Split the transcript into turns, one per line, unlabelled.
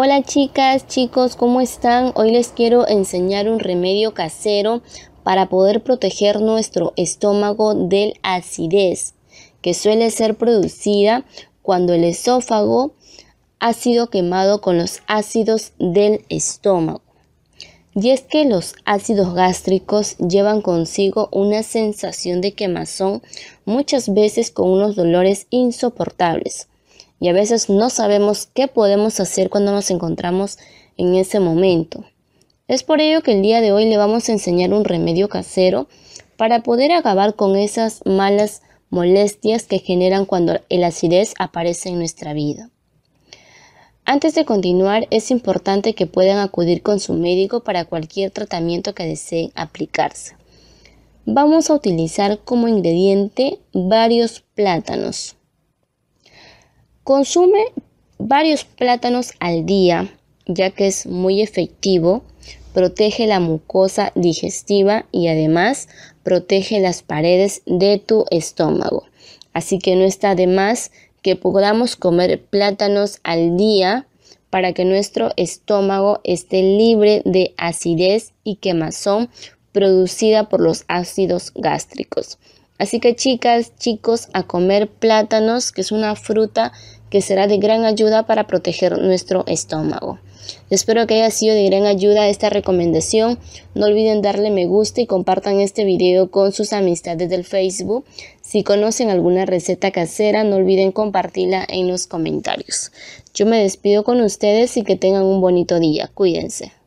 Hola chicas, chicos, ¿cómo están? Hoy les quiero enseñar un remedio casero para poder proteger nuestro estómago del acidez que suele ser producida cuando el esófago ha sido quemado con los ácidos del estómago. Y es que los ácidos gástricos llevan consigo una sensación de quemazón muchas veces con unos dolores insoportables y a veces no sabemos qué podemos hacer cuando nos encontramos en ese momento. Es por ello que el día de hoy le vamos a enseñar un remedio casero para poder acabar con esas malas molestias que generan cuando el acidez aparece en nuestra vida. Antes de continuar, es importante que puedan acudir con su médico para cualquier tratamiento que deseen aplicarse. Vamos a utilizar como ingrediente varios plátanos. Consume varios plátanos al día, ya que es muy efectivo, protege la mucosa digestiva y además protege las paredes de tu estómago. Así que no está de más que podamos comer plátanos al día para que nuestro estómago esté libre de acidez y quemazón producida por los ácidos gástricos. Así que chicas, chicos, a comer plátanos, que es una fruta que será de gran ayuda para proteger nuestro estómago. Espero que haya sido de gran ayuda esta recomendación. No olviden darle me gusta y compartan este video con sus amistades del Facebook. Si conocen alguna receta casera, no olviden compartirla en los comentarios. Yo me despido con ustedes y que tengan un bonito día. Cuídense.